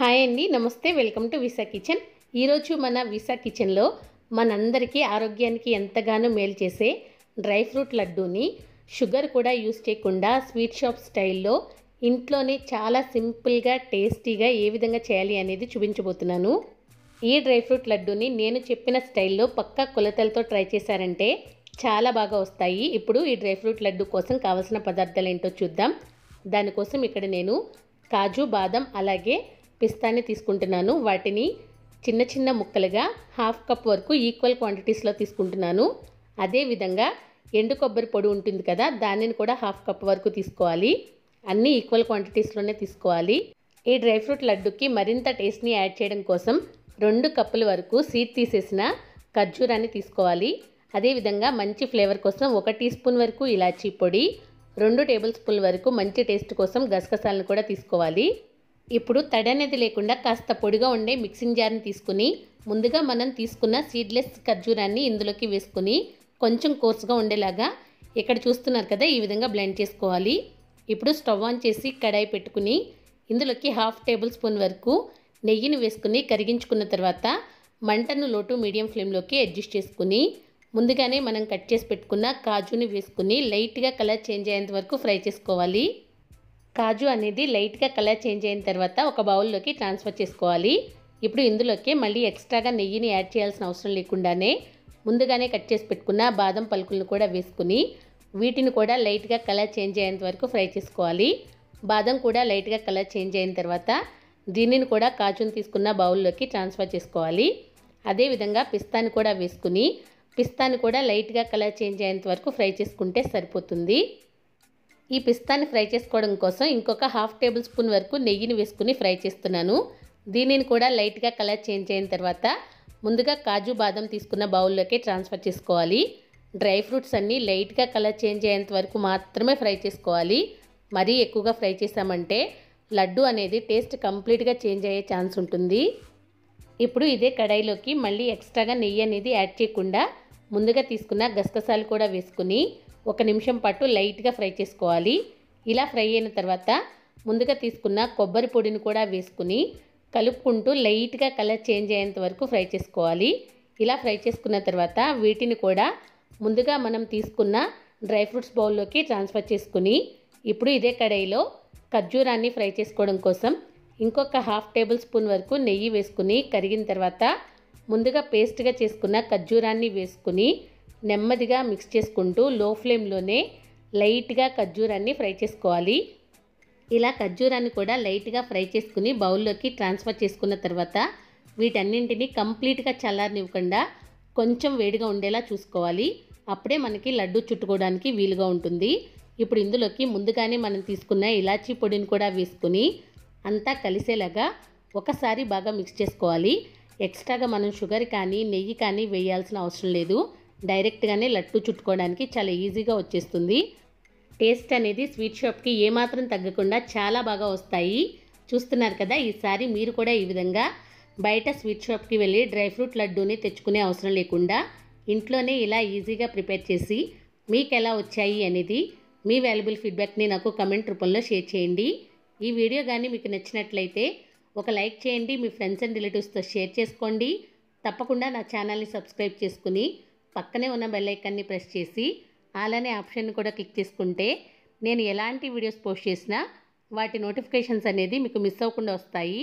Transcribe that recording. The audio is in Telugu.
హాయ్ అండి నమస్తే వెల్కమ్ టు విసా కిచెన్ ఈరోజు మన విసా కిచెన్లో మనందరికీ ఆరోగ్యానికి ఎంతగానో మేలు చేసే డ్రై ఫ్రూట్ లడ్డూని షుగర్ కూడా యూస్ చేయకుండా స్వీట్ షాప్ స్టైల్లో ఇంట్లోనే చాలా సింపుల్గా టేస్టీగా ఏ విధంగా చేయాలి అనేది చూపించబోతున్నాను ఈ డ్రై ఫ్రూట్ లడ్డూని నేను చెప్పిన స్టైల్లో పక్కా కొలతలతో ట్రై చేశారంటే చాలా బాగా వస్తాయి ఇప్పుడు ఈ డ్రై ఫ్రూట్ లడ్డు కోసం కావాల్సిన పదార్థాలు ఏంటో చూద్దాం దానికోసం ఇక్కడ నేను కాజు బాదం అలాగే పిస్తాని తీసుకుంటున్నాను వాటిని చిన్న చిన్న ముక్కలుగా హాఫ్ కప్ వరకు ఈక్వల్ క్వాంటిటీస్లో తీసుకుంటున్నాను అదేవిధంగా ఎండు కొబ్బరి పొడి ఉంటుంది కదా దానిని కూడా హాఫ్ కప్ వరకు తీసుకోవాలి అన్నీ ఈక్వల్ క్వాంటిటీస్లోనే తీసుకోవాలి ఈ డ్రై ఫ్రూట్ లడ్డుకి మరింత టేస్ట్ని యాడ్ చేయడం కోసం రెండు కప్పుల వరకు సీడ్ తీసేసిన ఖర్జూరాన్ని తీసుకోవాలి అదేవిధంగా మంచి ఫ్లేవర్ కోసం ఒక టీ స్పూన్ వరకు ఇలాచీ పొడి రెండు టేబుల్ స్పూన్ల వరకు మంచి టేస్ట్ కోసం గసగసాలను కూడా తీసుకోవాలి ఇప్పుడు తడి అనేది లేకుండా కాస్త పొడిగా ఉండే మిక్సింగ్ జార్ని తీసుకుని ముందుగా మనం తీసుకున్న సీడ్లెస్ ఖర్జూరాన్ని ఇందులోకి వేసుకుని కొంచెం కోర్సుగా ఉండేలాగా ఇక్కడ చూస్తున్నారు కదా ఈ విధంగా బ్లెండ్ చేసుకోవాలి ఇప్పుడు స్టవ్ ఆన్ చేసి కడాయి పెట్టుకుని ఇందులోకి హాఫ్ టేబుల్ స్పూన్ వరకు నెయ్యిని వేసుకుని కరిగించుకున్న తర్వాత మంటను లోటు మీడియం ఫ్లేమ్లోకి అడ్జస్ట్ చేసుకుని ముందుగానే మనం కట్ చేసి పెట్టుకున్న కాజుని వేసుకుని లైట్గా కలర్ చేంజ్ అయ్యేంత వరకు ఫ్రై చేసుకోవాలి కాజు అనేది లైట్గా కలర్ చేంజ్ అయిన తర్వాత ఒక బౌల్లోకి ట్రాన్స్ఫర్ చేసుకోవాలి ఇప్పుడు ఇందులోకి మళ్ళీ ఎక్స్ట్రాగా నెయ్యిని యాడ్ చేయాల్సిన అవసరం లేకుండానే ముందుగానే కట్ చేసి పెట్టుకున్న బాదం పలుకులను కూడా వేసుకుని వీటిని కూడా లైట్గా కలర్ చేంజ్ అయ్యేంత వరకు ఫ్రై చేసుకోవాలి బాదం కూడా లైట్గా కలర్ చేంజ్ అయిన తర్వాత దీనిని కూడా కాజును తీసుకున్న బౌల్లోకి ట్రాన్స్ఫర్ చేసుకోవాలి అదేవిధంగా పిస్తాని కూడా వేసుకుని పిస్తాని కూడా లైట్గా కలర్ చేంజ్ అయ్యేంత వరకు ఫ్రై చేసుకుంటే సరిపోతుంది ఈ పిస్తాని ఫ్రై చేసుకోవడం కోసం ఇంకొక హాఫ్ టేబుల్ స్పూన్ వరకు నెయ్యిని వేసుకుని ఫ్రై చేస్తున్నాను దీనిని కూడా లైట్గా కలర్ చేంజ్ అయిన తర్వాత ముందుగా కాజు బాదం తీసుకున్న బౌల్లోకి ట్రాన్స్ఫర్ చేసుకోవాలి డ్రై ఫ్రూట్స్ అన్నీ లైట్గా కలర్ చేంజ్ అయ్యేంత వరకు మాత్రమే ఫ్రై చేసుకోవాలి మరీ ఎక్కువగా ఫ్రై చేసామంటే లడ్డు అనేది టేస్ట్ కంప్లీట్గా చేంజ్ అయ్యే ఛాన్స్ ఉంటుంది ఇప్పుడు ఇదే కడాయిలోకి మళ్ళీ ఎక్స్ట్రాగా నెయ్యి అనేది యాడ్ చేయకుండా ముందుగా తీసుకున్న గసగసాలు కూడా వేసుకుని ఒక నిమిషం పాటు లైట్గా ఫ్రై చేసుకోవాలి ఇలా ఫ్రై అయిన తర్వాత ముందుగా తీసుకున్న కొబ్బరి పొడిని కూడా వేసుకుని కలుపుకుంటూ లైట్గా కలర్ చేంజ్ అయ్యేంత వరకు ఫ్రై చేసుకోవాలి ఇలా ఫ్రై చేసుకున్న తర్వాత వీటిని కూడా ముందుగా మనం తీసుకున్న డ్రై ఫ్రూట్స్ బౌల్లోకి ట్రాన్స్ఫర్ చేసుకుని ఇప్పుడు ఇదే కడాయిలో ఖర్జూరాన్ని ఫ్రై చేసుకోవడం కోసం ఇంకొక హాఫ్ టేబుల్ స్పూన్ వరకు నెయ్యి వేసుకుని కరిగిన తర్వాత ముందుగా పేస్ట్గా చేసుకున్న ఖర్జూరాన్ని వేసుకుని నెమ్మదిగా మిక్స్ చేసుకుంటూ లో ఫ్లేమ్లోనే లైట్గా ఖర్జూరాన్ని ఫ్రై చేసుకోవాలి ఇలా ఖర్జూరాన్ని కూడా లైట్గా ఫ్రై చేసుకుని బౌల్లోకి ట్రాన్స్ఫర్ చేసుకున్న తర్వాత వీటన్నింటినీ కంప్లీట్గా చల్లారనివ్వకుండా కొంచెం వేడిగా ఉండేలా చూసుకోవాలి అప్పుడే మనకి లడ్డు చుట్టుకోవడానికి వీలుగా ఉంటుంది ఇప్పుడు ఇందులోకి ముందుగానే మనం తీసుకున్న ఇలాచీ పొడిని కూడా వేసుకుని అంతా కలిసేలాగా ఒకసారి బాగా మిక్స్ చేసుకోవాలి ఎక్స్ట్రాగా మనం షుగర్ కానీ నెయ్యి కానీ వేయాల్సిన అవసరం లేదు డైరెక్ట్గానే లట్టు చుట్టుకోవడానికి చాలా ఈజీగా వచ్చేస్తుంది టేస్ట్ అనేది స్వీట్ షాప్కి ఏమాత్రం తగ్గకుండా చాలా బాగా వస్తాయి చూస్తున్నారు కదా ఈసారి మీరు కూడా ఈ విధంగా బయట స్వీట్ షాప్కి వెళ్ళి డ్రై ఫ్రూట్ లడ్డూని తెచ్చుకునే అవసరం లేకుండా ఇంట్లోనే ఇలా ఈజీగా ప్రిపేర్ చేసి మీకు ఎలా వచ్చాయి అనేది మీ వాల్యుబుల్ ఫీడ్బ్యాక్ని నాకు కమెంట్ రూపంలో షేర్ చేయండి ఈ వీడియో కానీ మీకు నచ్చినట్లయితే ఒక లైక్ చేయండి మీ ఫ్రెండ్స్ అండ్ రిలేటివ్స్తో షేర్ చేసుకోండి తప్పకుండా నా ఛానల్ని సబ్స్క్రైబ్ చేసుకుని పక్కనే ఉన్న బెల్లైకాన్ని ప్రెస్ చేసి అలానే ఆప్షన్ కూడా క్లిక్ చేసుకుంటే నేను ఎలాంటి వీడియోస్ పోస్ట్ చేసినా వాటి నోటిఫికేషన్స్ అనేది మీకు మిస్ అవ్వకుండా వస్తాయి